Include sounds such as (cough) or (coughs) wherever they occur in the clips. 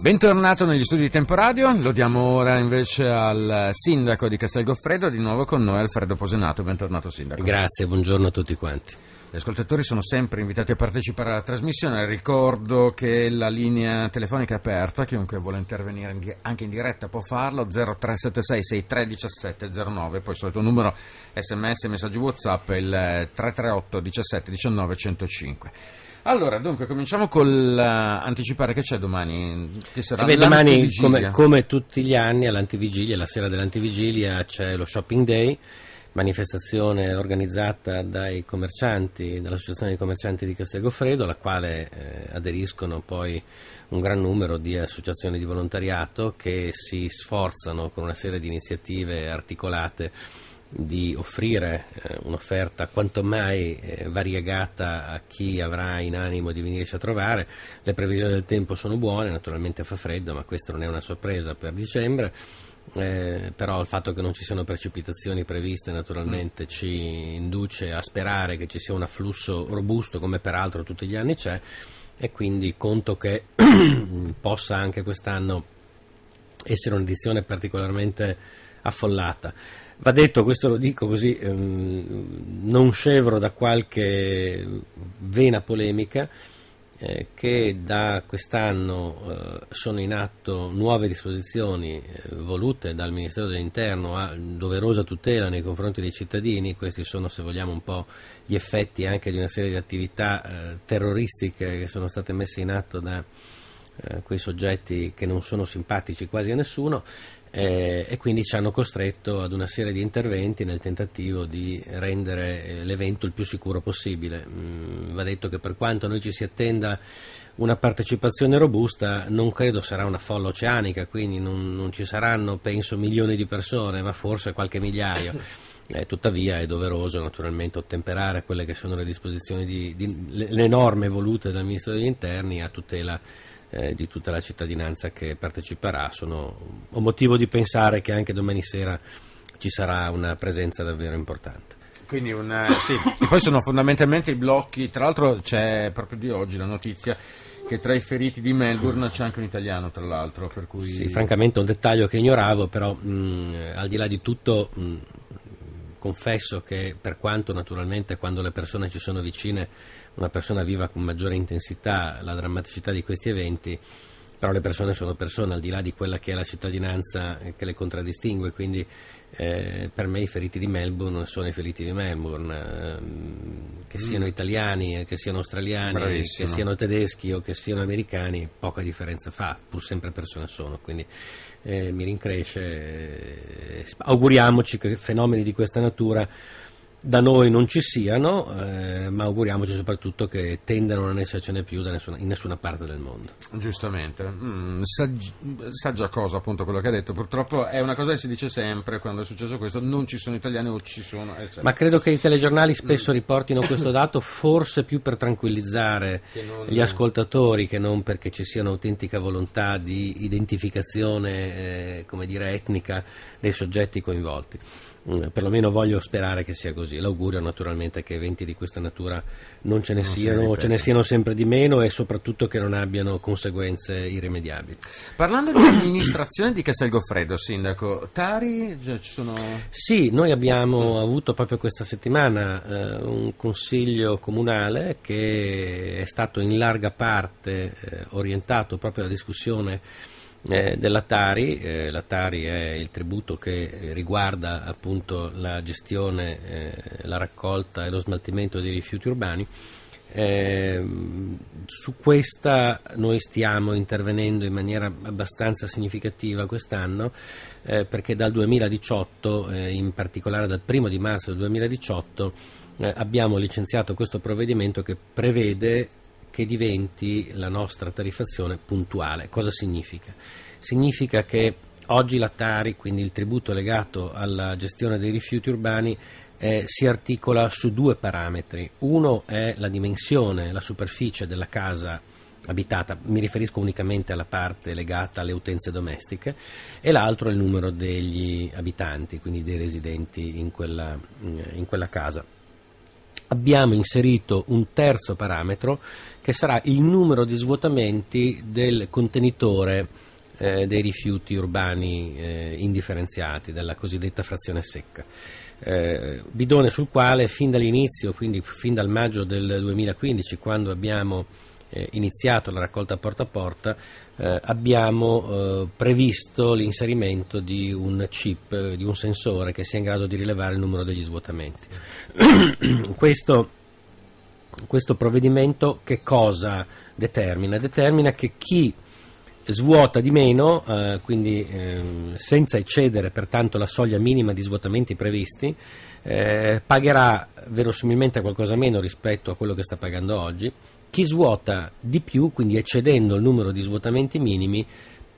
Bentornato negli studi di Tempo Radio, lo diamo ora invece al sindaco di Castelgoffredo, di nuovo con noi Alfredo Posenato, bentornato sindaco. Grazie, buongiorno a tutti quanti. Gli ascoltatori sono sempre invitati a partecipare alla trasmissione, ricordo che la linea telefonica è aperta, chiunque vuole intervenire anche in diretta può farlo, 0376 09, poi il solito numero sms, messaggi whatsapp, il 338 17 19 105. Allora, dunque, cominciamo con l'anticipare eh, che c'è domani. Che sarà beh, domani, come, come, tutti gli anni, all'antivigilia, la sera dell'antivigilia, c'è lo shopping day, manifestazione organizzata dai commercianti, dall'Associazione dei Commercianti di Castelgoffredo, alla quale eh, aderiscono poi un gran numero di associazioni di volontariato che si sforzano con una serie di iniziative articolate di offrire eh, un'offerta quanto mai eh, variegata a chi avrà in animo di venirci a trovare. Le previsioni del tempo sono buone, naturalmente fa freddo, ma questa non è una sorpresa per dicembre. Eh, però il fatto che non ci siano precipitazioni previste naturalmente mm. ci induce a sperare che ci sia un afflusso robusto come peraltro tutti gli anni c'è e quindi conto che (clears throat) possa anche quest'anno essere un'edizione particolarmente affollata. Va detto, questo lo dico così, ehm, non scevro da qualche vena polemica, eh, che da quest'anno eh, sono in atto nuove disposizioni eh, volute dal Ministero dell'Interno a doverosa tutela nei confronti dei cittadini, questi sono se vogliamo un po' gli effetti anche di una serie di attività eh, terroristiche che sono state messe in atto da eh, quei soggetti che non sono simpatici quasi a nessuno eh, e quindi ci hanno costretto ad una serie di interventi nel tentativo di rendere eh, l'evento il più sicuro possibile. Mm, va detto che per quanto noi ci si attenda una partecipazione robusta, non credo sarà una folla oceanica, quindi non, non ci saranno, penso, milioni di persone, ma forse qualche migliaio. (laughs) Eh, tuttavia è doveroso naturalmente ottemperare a quelle che sono le disposizioni, di, di, le norme volute dal Ministro degli Interni a tutela eh, di tutta la cittadinanza che parteciperà. Sono, ho motivo di pensare che anche domani sera ci sarà una presenza davvero importante. Quindi una, sì. e poi sono fondamentalmente i blocchi, tra l'altro c'è proprio di oggi la notizia che tra i feriti di Melbourne c'è anche un italiano, tra l'altro. Cui... Sì, francamente è un dettaglio che ignoravo, però mh, al di là di tutto mh, confesso che per quanto naturalmente quando le persone ci sono vicine una persona viva con maggiore intensità la drammaticità di questi eventi, però le persone sono persone, al di là di quella che è la cittadinanza eh, che le contraddistingue, quindi eh, per me i feriti di Melbourne sono i feriti di Melbourne, ehm, che mm. siano mm. italiani, eh, che siano australiani, Bravissimo. che siano tedeschi o che siano americani, poca differenza fa, pur sempre persone sono, quindi eh, mi rincresce, eh, auguriamoci che fenomeni di questa natura da noi non ci siano, eh, ma auguriamoci soprattutto che tendano a non essercene più nessuna, in nessuna parte del mondo. Giustamente, mm, saggi, saggia cosa appunto quello che ha detto, purtroppo è una cosa che si dice sempre quando è successo questo, non ci sono italiani o ci sono... Eccetera. Ma credo che i telegiornali spesso mm. riportino questo (laughs) dato forse più per tranquillizzare non... gli ascoltatori che non perché ci sia un'autentica volontà di identificazione, eh, come dire, etnica dei soggetti coinvolti. Eh, perlomeno voglio sperare che sia così. L'augurio naturalmente è che eventi di questa natura non ce ne non siano, o ce ne siano sempre di meno e soprattutto che non abbiano conseguenze irrimediabili. Parlando di amministrazione di Castelgoffredo, Sindaco, Tari sono... Sì, noi abbiamo avuto proprio questa settimana eh, un consiglio comunale che è stato in larga parte eh, orientato proprio alla discussione eh, dell'Atari, eh, l'Atari è il tributo che riguarda appunto la gestione, eh, la raccolta e lo smaltimento dei rifiuti urbani. Ehm, su questa noi stiamo intervenendo in maniera abbastanza significativa quest'anno eh, perché dal 2018, eh, in particolare dal 1 di marzo del 2018, eh, abbiamo licenziato questo provvedimento che prevede che diventi la nostra tarifazione puntuale. Cosa significa? Significa che oggi la Tari, quindi il tributo legato alla gestione dei rifiuti urbani, eh, si articola su due parametri. Uno è la dimensione, la superficie della casa abitata, mi riferisco unicamente alla parte legata alle utenze domestiche, e l'altro è il numero degli abitanti, quindi dei residenti in quella, in quella casa abbiamo inserito un terzo parametro che sarà il numero di svuotamenti del contenitore eh, dei rifiuti urbani eh, indifferenziati, della cosiddetta frazione secca. Eh, bidone sul quale fin dall'inizio, quindi fin dal maggio del 2015, quando abbiamo eh, iniziato la raccolta porta a porta, eh, abbiamo eh, previsto l'inserimento di un chip, eh, di un sensore che sia in grado di rilevare il numero degli svuotamenti. (clears throat) questo, questo provvedimento che cosa determina? Determina che chi svuota di meno, eh, quindi eh, senza eccedere pertanto la soglia minima di svuotamenti previsti, eh, pagherà verosimilmente qualcosa meno rispetto a quello che sta pagando oggi, chi svuota di più, quindi eccedendo il numero di svuotamenti minimi,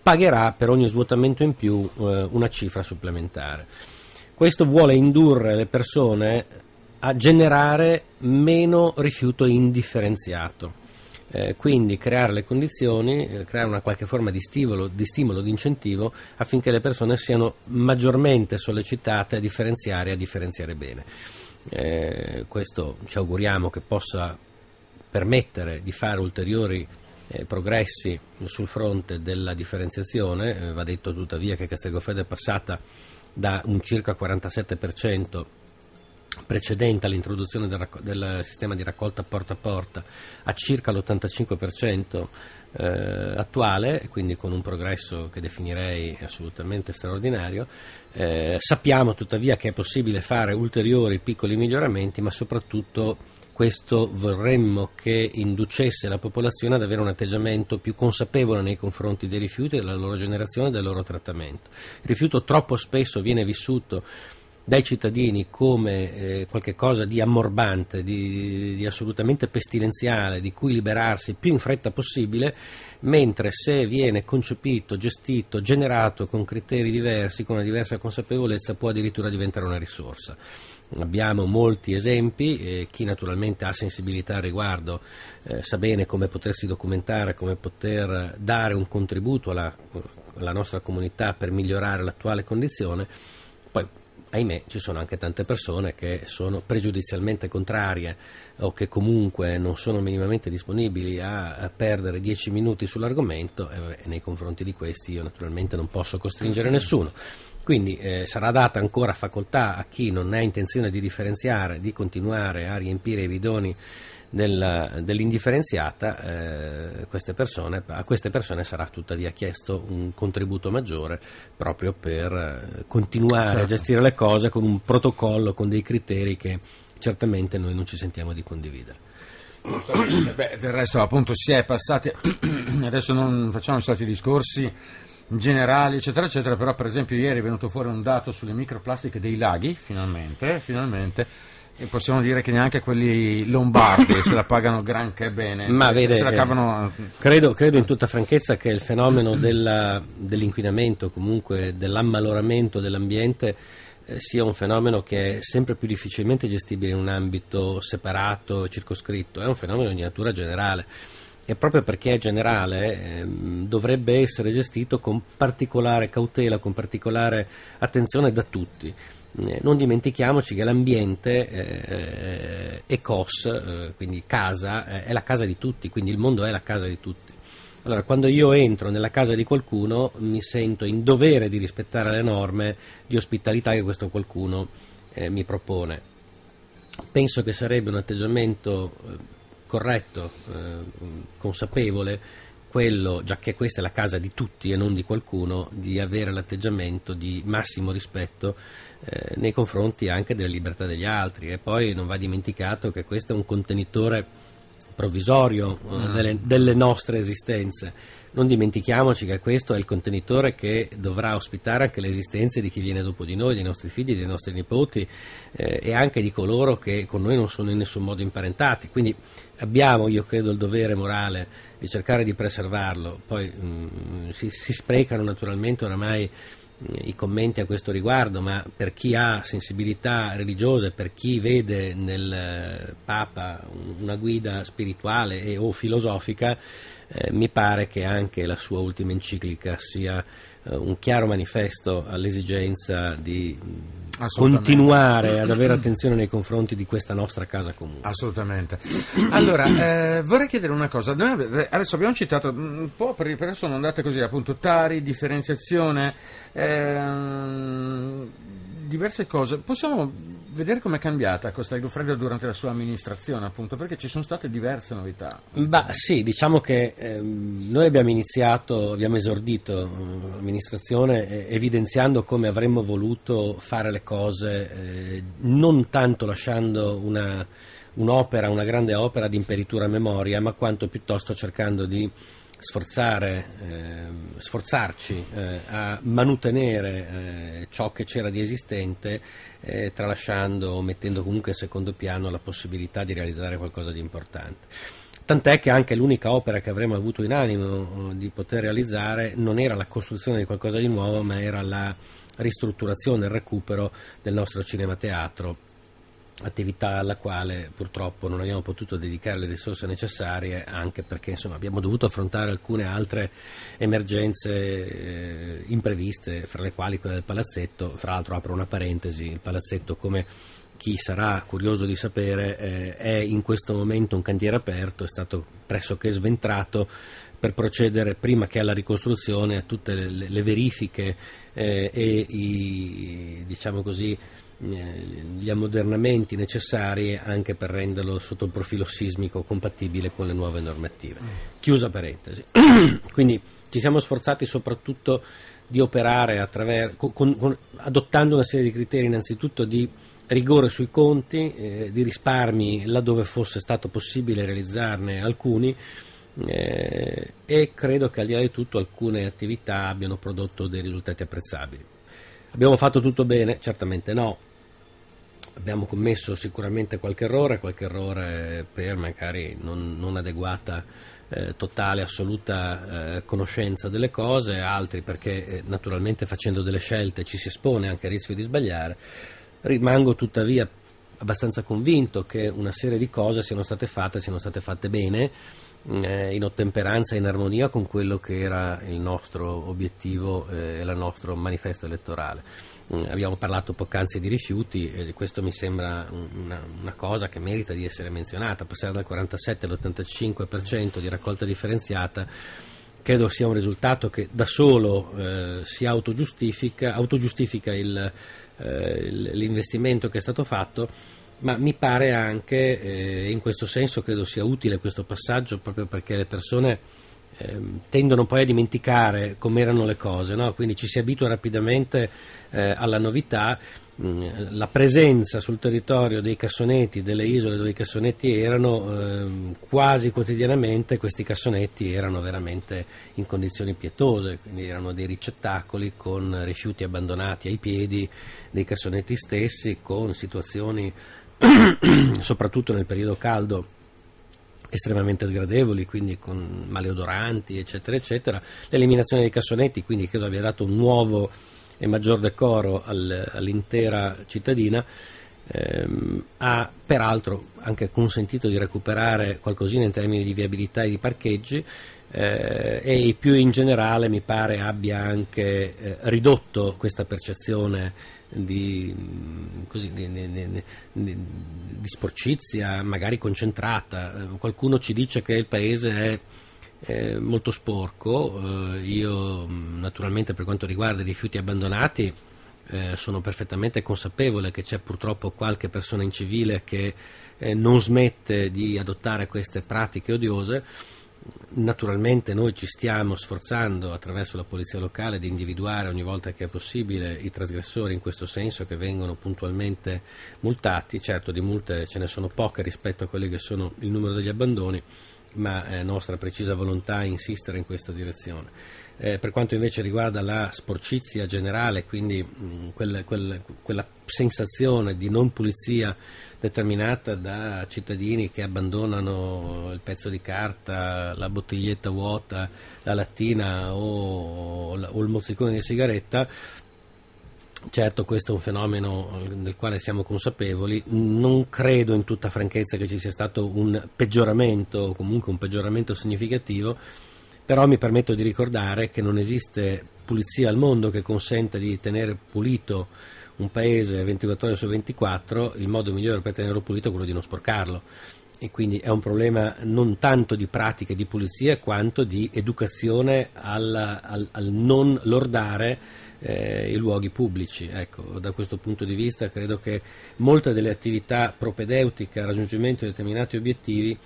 pagherà per ogni svuotamento in più eh, una cifra supplementare. Questo vuole indurre le persone a generare meno rifiuto indifferenziato. Eh, quindi creare le condizioni, eh, creare una qualche forma di stimolo, di stimolo, di incentivo affinché le persone siano maggiormente sollecitate a differenziare e a differenziare bene. Eh, questo ci auguriamo che possa permettere di fare ulteriori eh, progressi sul fronte della differenziazione, eh, va detto tuttavia che Castelgoffredo è passata da un circa 47% precedente all'introduzione del, del, sistema di raccolta porta a porta a circa l'85% eh, attuale, quindi con un progresso che definirei assolutamente straordinario. Eh, sappiamo tuttavia che è possibile fare ulteriori piccoli miglioramenti, ma soprattutto questo vorremmo che inducesse la popolazione ad avere un atteggiamento più consapevole nei confronti dei rifiuti, della loro generazione e del loro trattamento. Il rifiuto troppo spesso viene vissuto dai cittadini come eh, qualcosa di ammorbante, di, di, assolutamente pestilenziale, di cui liberarsi più in fretta possibile, mentre se viene concepito, gestito, generato con criteri diversi, con una diversa consapevolezza, può addirittura diventare una risorsa. Abbiamo molti esempi, eh, chi naturalmente ha sensibilità al riguardo eh, sa bene come potersi documentare, come poter dare un contributo alla, alla nostra comunità per migliorare l'attuale condizione. Poi, ahimè, ci sono anche tante persone che sono pregiudizialmente contrarie o che comunque non sono minimamente disponibili a perdere dieci minuti sull'argomento eh, e nei confronti di questi io naturalmente non posso costringere nessuno. Quindi eh, sarà data ancora facoltà a chi non ha intenzione di differenziare di continuare a riempire i bidoni della, dell'indifferenziata, eh, queste persone, a queste persone sarà tuttavia chiesto un contributo maggiore proprio per eh, continuare certo. a gestire le cose con un protocollo, con dei criteri che certamente noi non ci sentiamo di condividere. Beh, del resto appunto si è passati, (clears throat) adesso non facciamo i soliti discorsi generali, eccetera, eccetera, però per esempio ieri è venuto fuori un dato sulle microplastiche dei laghi, finalmente, finalmente e possiamo dire che neanche quelli lombardi se la pagano granché bene. Ma vede, se la cavano... Eh, credo, credo in tutta franchezza che il fenomeno della, dell'inquinamento, comunque dell'ammaloramento dell'ambiente, eh, sia un fenomeno che è sempre più difficilmente gestibile in un ambito separato, circoscritto, è un fenomeno di natura generale e proprio perché è generale eh, dovrebbe essere gestito con particolare cautela, con particolare attenzione da tutti. Eh, non dimentichiamoci che l'ambiente eh, e COS, eh, quindi casa, eh, è la casa di tutti, quindi il mondo è la casa di tutti. Allora, quando io entro nella casa di qualcuno mi sento in dovere di rispettare le norme di ospitalità che questo qualcuno mi propone. Penso che sarebbe un atteggiamento corretto, eh, consapevole, quello, già che questa è la casa di tutti e non di qualcuno, di avere l'atteggiamento di massimo rispetto eh, nei confronti anche della libertà degli altri. E poi non va dimenticato che questo è un contenitore provvisorio mm. delle, delle nostre esistenze. Non dimentichiamoci che questo è il contenitore che dovrà ospitare anche le esistenze di chi viene dopo di noi, dei nostri figli, dei nostri nipoti eh, e anche di coloro che con noi non sono in nessun modo imparentati. Quindi abbiamo, io credo, il dovere morale di cercare di preservarlo. Poi mh, mm, si, si, sprecano naturalmente oramai eh, i commenti a questo riguardo, ma per chi ha sensibilità religiose, per chi vede nel eh, Papa una guida spirituale e o filosofica, eh, mi pare che anche la sua ultima enciclica sia eh, un chiaro manifesto all'esigenza di continuare ad avere attenzione nei confronti di questa nostra casa comune. Assolutamente. Allora, eh, vorrei chiedere una cosa. Noi eh, adesso abbiamo citato mm, un po' per adesso sono andate così, appunto, tari, differenziazione, eh, diverse cose. Possiamo vedere come è cambiata Costelgo Freddo durante la sua amministrazione, appunto, perché ci sono state diverse novità. Beh, sì, diciamo che ehm, noi abbiamo iniziato, abbiamo esordito eh, l'amministrazione eh, evidenziando come avremmo voluto fare le cose, eh, non tanto lasciando una, un'opera, una grande opera di imperitura a memoria, ma quanto piuttosto cercando di sforzare, eh, sforzarci eh, a mantenere eh, ciò che c'era di esistente, eh, tralasciando o mettendo comunque in secondo piano la possibilità di realizzare qualcosa di importante. Tant'è che anche l'unica opera che avremmo avuto in animo eh, di poter realizzare non era la costruzione di qualcosa di nuovo, ma era la ristrutturazione, il recupero del nostro cinema teatro attività alla quale purtroppo non abbiamo potuto dedicare le risorse necessarie anche perché insomma, abbiamo dovuto affrontare alcune altre emergenze eh, impreviste fra le quali quella del palazzetto fra l'altro apro una parentesi il palazzetto come chi sarà curioso di sapere eh, è in questo momento un cantiere aperto è stato pressoché sventrato per procedere prima che alla ricostruzione a tutte le, le verifiche eh, e i, diciamo così eh, gli ammodernamenti necessari anche per renderlo sotto il profilo sismico compatibile con le nuove normative. Chiusa parentesi. (clears throat) Quindi ci siamo sforzati soprattutto di operare attraver- con, con, adottando una serie di criteri innanzitutto di rigore sui conti, eh, di risparmi laddove fosse stato possibile realizzarne alcuni eh, e credo che al di là di tutto alcune attività abbiano prodotto dei risultati apprezzabili. Abbiamo fatto tutto bene? Certamente no, abbiamo commesso sicuramente qualche errore, qualche errore eh, per magari non, non adeguata eh, totale, assoluta eh, conoscenza delle cose, altri perché eh, naturalmente facendo delle scelte ci si espone anche al rischio di sbagliare. Rimango tuttavia abbastanza convinto che una serie di cose siano state fatte, siano state fatte bene, mm, eh, in ottemperanza e in armonia con quello che era il nostro obiettivo eh, e il nostro manifesto elettorale. Mm, abbiamo parlato poc'anzi di rifiuti e eh, questo mi sembra una, una cosa che merita di essere menzionata, passare dal 47 all'85% di raccolta differenziata credo sia un risultato che da solo eh, si autogiustifica, autogiustifica il, eh, l'investimento che è stato fatto, ma mi pare anche, eh, in questo senso credo sia utile questo passaggio proprio perché le persone Ehm, tendono poi a dimenticare come erano le cose, no? quindi ci si abitua rapidamente eh, alla novità. Mm, la presenza sul territorio dei cassonetti, delle isole dove i cassonetti erano, ehm, quasi quotidianamente questi cassonetti erano veramente in condizioni pietose, quindi erano dei ricettacoli con rifiuti abbandonati ai piedi dei cassonetti stessi, con situazioni (coughs) soprattutto nel periodo caldo estremamente sgradevoli, quindi con maleodoranti, eccetera, eccetera. L'eliminazione dei cassonetti, quindi credo abbia dato un nuovo e maggior decoro al, all'intera cittadina. Ehm, ha peraltro anche consentito di recuperare qualcosina in termini di viabilità e di parcheggi eh, e più in generale mi pare abbia anche eh, ridotto questa percezione di, mm, così, di, di, di, sporcizia, magari concentrata. Eh, qualcuno ci dice che il paese è, è molto sporco, eh, io mm, naturalmente per quanto riguarda i rifiuti abbandonati eh, sono perfettamente consapevole che c'è purtroppo qualche persona incivile che non smette di adottare queste pratiche odiose Naturalmente noi ci stiamo sforzando attraverso la polizia locale di individuare ogni volta che è possibile i trasgressori in questo senso che vengono puntualmente multati, certo di multe ce ne sono poche rispetto a quelli che sono il numero degli abbandoni, ma è eh, nostra precisa volontà insistere in questa direzione. Eh, per quanto invece riguarda la sporcizia generale, quindi mh, mm, quel, quel, quella sensazione di non pulizia determinata da cittadini che abbandonano il pezzo di carta, la bottiglietta vuota, la lattina o, o il mozzicone di sigaretta, Certo, questo è un fenomeno eh, del quale siamo consapevoli, non credo in tutta franchezza che ci sia stato un peggioramento, o comunque un peggioramento significativo, però mi permetto di ricordare che non esiste pulizia al mondo che consenta di tenere pulito un paese 24 ore su 24, il modo migliore per tenerlo pulito è quello di non sporcarlo e quindi è un problema non tanto di pratiche di pulizia quanto di educazione al, al, al non lordare eh, i luoghi pubblici. Ecco, da questo punto di vista credo che molte delle attività propedeutiche al raggiungimento di determinati obiettivi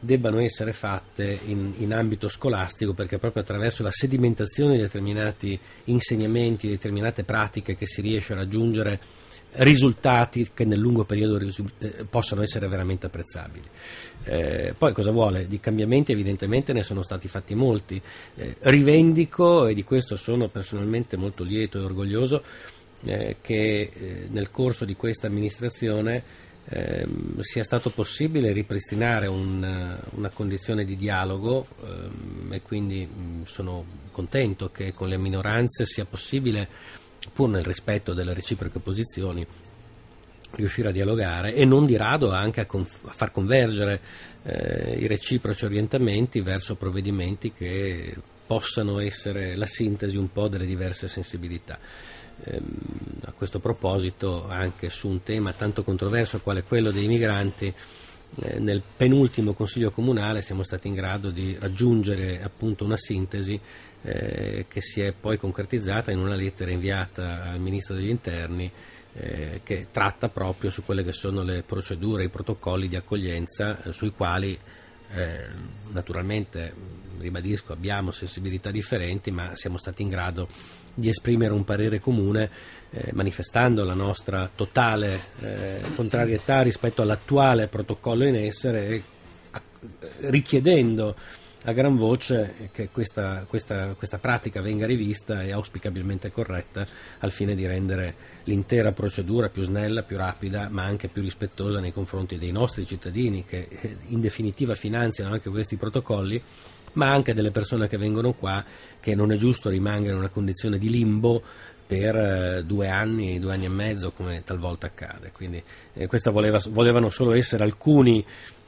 debbano essere fatte in, in, ambito scolastico perché proprio attraverso la sedimentazione di determinati insegnamenti, di determinate pratiche che si riesce a raggiungere risultati che nel lungo periodo eh, possono essere veramente apprezzabili. Eh, poi cosa vuole? Di cambiamenti evidentemente ne sono stati fatti molti. Eh, rivendico, e di questo sono personalmente molto lieto e orgoglioso, eh, che eh, nel corso di questa amministrazione ehm, sia stato possibile ripristinare un, una condizione di dialogo ehm, e quindi mh, sono contento che con le minoranze sia possibile pur nel rispetto delle reciproche posizioni, riuscire a dialogare e non di rado anche a, con, a far convergere eh, i reciproci orientamenti verso provvedimenti che possano essere la sintesi un po' delle diverse sensibilità. Eh, a questo proposito, anche su un tema tanto controverso quale quello dei migranti, eh, nel penultimo Consiglio comunale siamo stati in grado di raggiungere appunto una sintesi eh, che si è poi concretizzata in una lettera inviata al Ministro degli Interni eh, che tratta proprio su quelle che sono le procedure, i protocolli di accoglienza eh, sui quali eh, naturalmente, ribadisco, abbiamo sensibilità differenti ma siamo stati in grado di esprimere un parere comune eh, manifestando la nostra totale eh, contrarietà rispetto all'attuale protocollo in essere e eh, richiedendo a gran voce che questa, questa, questa pratica venga rivista e auspicabilmente corretta al fine di rendere l'intera procedura più snella, più rapida, ma anche più rispettosa nei confronti dei nostri cittadini che eh, in definitiva finanziano anche questi protocolli ma anche delle persone che vengono qua, che non è giusto rimangano in una condizione di limbo per eh, due anni, due anni e mezzo, come talvolta accade. Quindi eh, questi volevano solo essere alcuni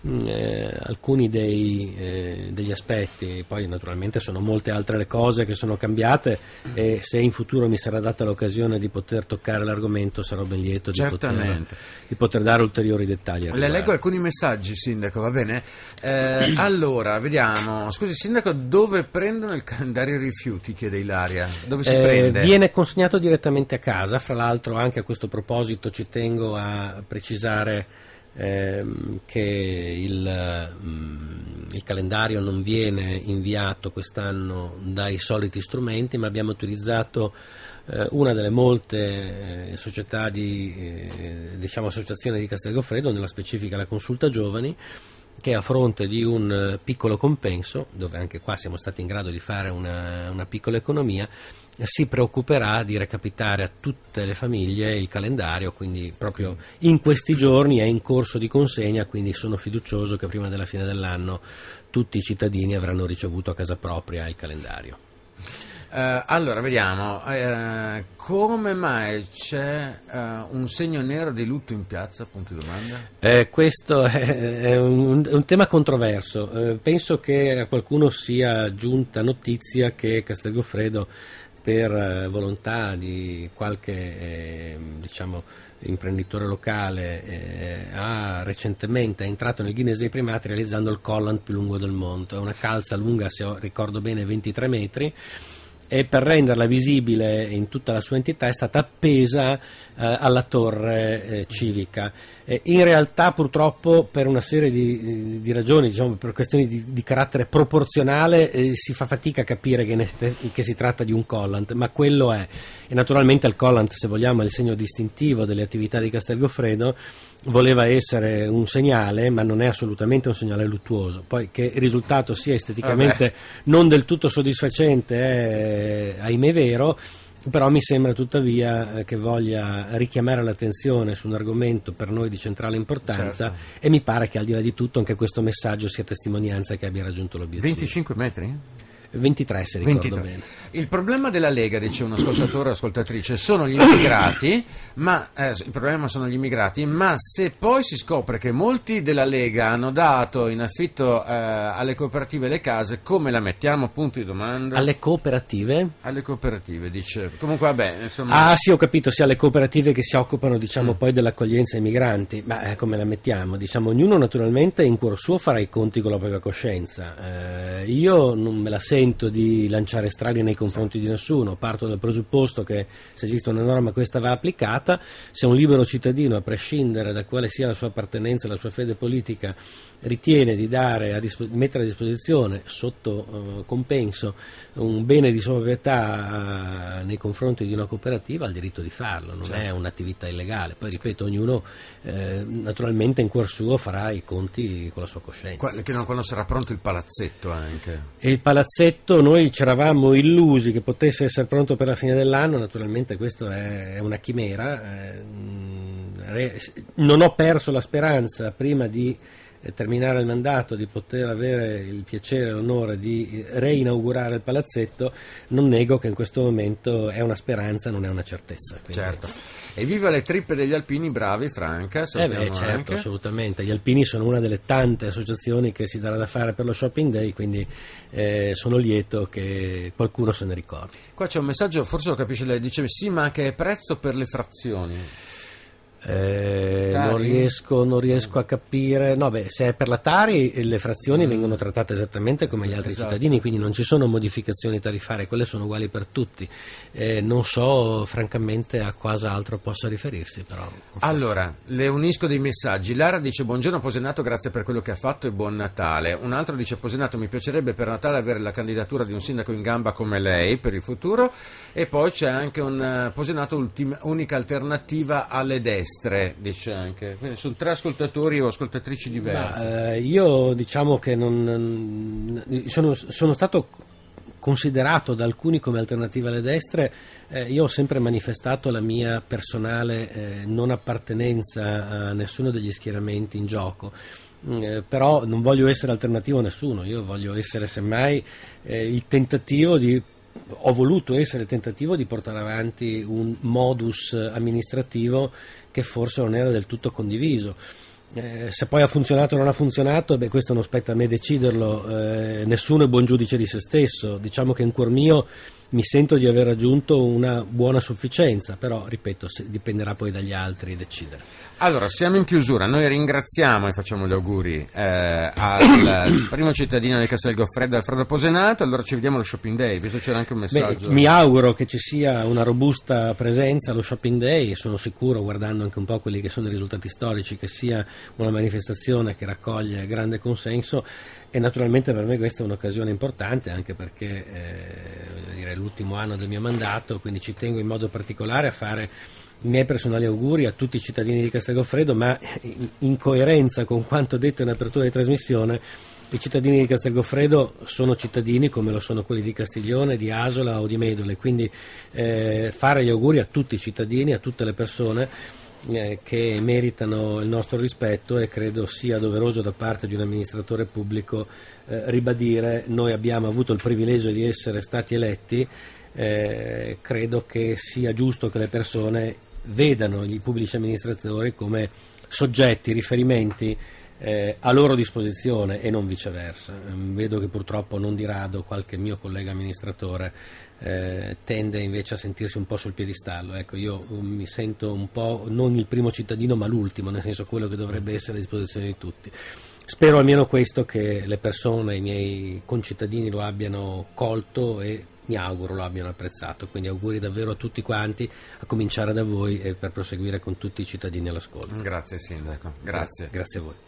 Mm, eh, alcuni dei, eh, degli aspetti, poi naturalmente sono molte altre le cose che sono cambiate e se in futuro mi sarà data l'occasione di poter toccare l'argomento sarò ben lieto di, poter, di poter, dare ulteriori dettagli. Le leggo alcuni messaggi, Sindaco, va bene? Eh, allora, vediamo, scusi Sindaco, dove prendono il calendario rifiuti, chiede Ilaria, dove si eh, prende? Viene consegnato direttamente a casa, fra l'altro anche a questo proposito ci tengo a precisare ehm, che il, mh, mm, il, calendario non viene inviato quest'anno dai soliti strumenti, ma abbiamo utilizzato eh, una delle molte eh, società di, eh, diciamo, associazioni di Castelgoffredo, nella specifica la Consulta Giovani, che a fronte di un eh, piccolo compenso, dove anche qua siamo stati in grado di fare una, una piccola economia, si preoccuperà di recapitare a tutte le famiglie il calendario, quindi proprio in questi giorni è in corso di consegna, quindi sono fiducioso che prima della fine dell'anno tutti i cittadini avranno ricevuto a casa propria il calendario. Eh, allora, vediamo, eh, come mai c'è eh, un segno nero di lutto in piazza? Punto di domanda. Eh, questo è, è, un, un, tema controverso. Eh, penso che a qualcuno sia giunta notizia che Castelgoffredo, per eh, volontà di qualche ehm, diciamo, imprenditore locale, ha recentemente è entrato nel Guinness dei primati realizzando il collant più lungo del mondo. È una calza lunga, se ricordo bene, 23 metri e per renderla visibile in tutta la sua entità è stata appesa eh, alla torre eh, civica. Eh, in realtà purtroppo per una serie di, eh, di ragioni, diciamo, per questioni di, di carattere proporzionale, eh, si fa fatica a capire che, ne, eh, che, si tratta di un collant, ma quello è. E naturalmente il collant, se vogliamo, è il segno distintivo delle attività di Castelgofredo, voleva essere un segnale, ma non è assolutamente un segnale luttuoso. Poi che il risultato sia esteticamente ah non del tutto soddisfacente è ahimè vero, però mi sembra tuttavia eh, che voglia richiamare l'attenzione su un argomento per noi di centrale importanza certo. e mi pare che al di là di tutto anche questo messaggio sia testimonianza che abbia raggiunto l'obiettivo. 25 metri? 23 se ricordo 23. bene. Il problema della Lega, dice un ascoltatore o ascoltatrice, sono gli immigrati, ma eh, il problema sono gli immigrati, ma se poi si scopre che molti della Lega hanno dato in affitto eh, alle cooperative le case, come la mettiamo punto di domanda? Alle cooperative? Alle cooperative, dice. Comunque vabbè, insomma... Ah, sì, ho capito, sia sì, alle cooperative che si occupano, diciamo, mm. poi dell'accoglienza ai migranti. Ma eh, come la mettiamo? Diciamo, ognuno naturalmente in cuor suo farà i conti con la propria coscienza. Eh, io non me la sento sento di lanciare strali nei confronti di nessuno, parto dal presupposto che se esiste una norma questa va applicata, se un libero cittadino, a prescindere da quale sia la sua appartenenza, la sua fede politica, ritiene di a mettere a disposizione sotto eh, compenso un bene di sua proprietà eh, nei confronti di una cooperativa ha il diritto di farlo, non certo. è un'attività illegale. Poi ripeto, ognuno eh, naturalmente in cuor suo farà i conti con la sua coscienza. Qua, chiedono quando sarà pronto il palazzetto anche. E il palazzetto noi ci eravamo illusi che potesse essere pronto per la fine dell'anno, naturalmente questo è una chimera. Eh, mm, non ho perso la speranza prima di terminare il mandato, di poter avere il piacere e l'onore di reinaugurare il palazzetto, non nego che in questo momento è una speranza, non è una certezza. Quindi... Certo. E viva le trippe degli alpini, bravi Franca. Eh beh, certo, anche. assolutamente. Gli alpini sono una delle tante associazioni che si darà da fare per lo shopping day, quindi eh, sono lieto che qualcuno se ne ricordi. Qua c'è un messaggio, forse lo capisce lei, dice sì ma che è prezzo per le frazioni. Eh, non, riesco, non, riesco, a capire. No, beh, se è per la Tari eh, le frazioni mm. vengono trattate esattamente come gli altri esatto. cittadini, quindi non ci sono modificazioni tariffarie, quelle sono uguali per tutti. Eh, non so francamente a cosa altro possa riferirsi, però. Allora, le unisco dei messaggi. Lara dice buongiorno Posenato, grazie per quello che ha fatto e buon Natale. Un altro dice Posenato, mi piacerebbe per Natale avere la candidatura di un sindaco in gamba come lei per il futuro. E poi c'è anche un eh, Posenato ultima, unica alternativa alle destre sinistre, dice anche. Quindi sono tre ascoltatori o ascoltatrici diverse. Ma, eh, io diciamo che non, sono, sono stato considerato da alcuni come alternativa alle destre, eh, io ho sempre manifestato la mia personale eh, non appartenenza a nessuno degli schieramenti in gioco. Mm, eh, però non voglio essere alternativo a nessuno, io voglio essere semmai eh, il tentativo di ho voluto essere il tentativo di portare avanti un modus amministrativo che forse non era del tutto condiviso. Eh, se poi ha funzionato o non ha funzionato, beh, questo non spetta a me deciderlo, eh, nessuno è buon giudice di se stesso, diciamo che in cuor mio mi sento di aver raggiunto una buona sufficienza, però ripeto, se, dipenderà poi dagli altri decidere. Allora, siamo in chiusura. Noi ringraziamo e facciamo gli auguri eh, al (coughs) primo cittadino di Castel Goffredo, Alfredo Posenato. Allora ci vediamo allo Shopping Day, visto c'era anche un messaggio. Beh, mi auguro che ci sia una robusta presenza allo Shopping Day e sono sicuro, guardando anche un po' quelli che sono i risultati storici, che sia una manifestazione che raccoglie grande consenso e naturalmente per me questa è un'occasione importante anche perché eh, è l'ultimo anno del mio mandato, quindi ci tengo in modo particolare a fare i miei personali auguri a tutti i cittadini di Castelgoffredo, ma in coerenza con quanto detto in apertura di trasmissione, i cittadini di Castelgoffredo sono cittadini come lo sono quelli di Castiglione, di Asola o di Medole, quindi eh, fare gli auguri a tutti i cittadini, a tutte le persone eh, che meritano il nostro rispetto e credo sia doveroso da parte di un amministratore pubblico eh, ribadire noi abbiamo avuto il privilegio di essere stati eletti, eh, credo che sia giusto che le persone vedano i pubblici amministratori come soggetti, riferimenti eh, a loro disposizione e non viceversa. Ehm, vedo che purtroppo non di rado qualche mio collega amministratore eh, tende invece a sentirsi un po' sul piedistallo. Ecco, io mm, mi sento un po' non il primo cittadino ma l'ultimo, nel senso quello che dovrebbe essere a disposizione di tutti. Spero almeno questo che le persone, i miei concittadini lo abbiano colto e mi auguro lo abbiano apprezzato. Quindi auguri davvero a tutti quanti, a cominciare da voi e per proseguire con tutti i cittadini all'ascolto. Grazie Sindaco, grazie. Grazie a voi.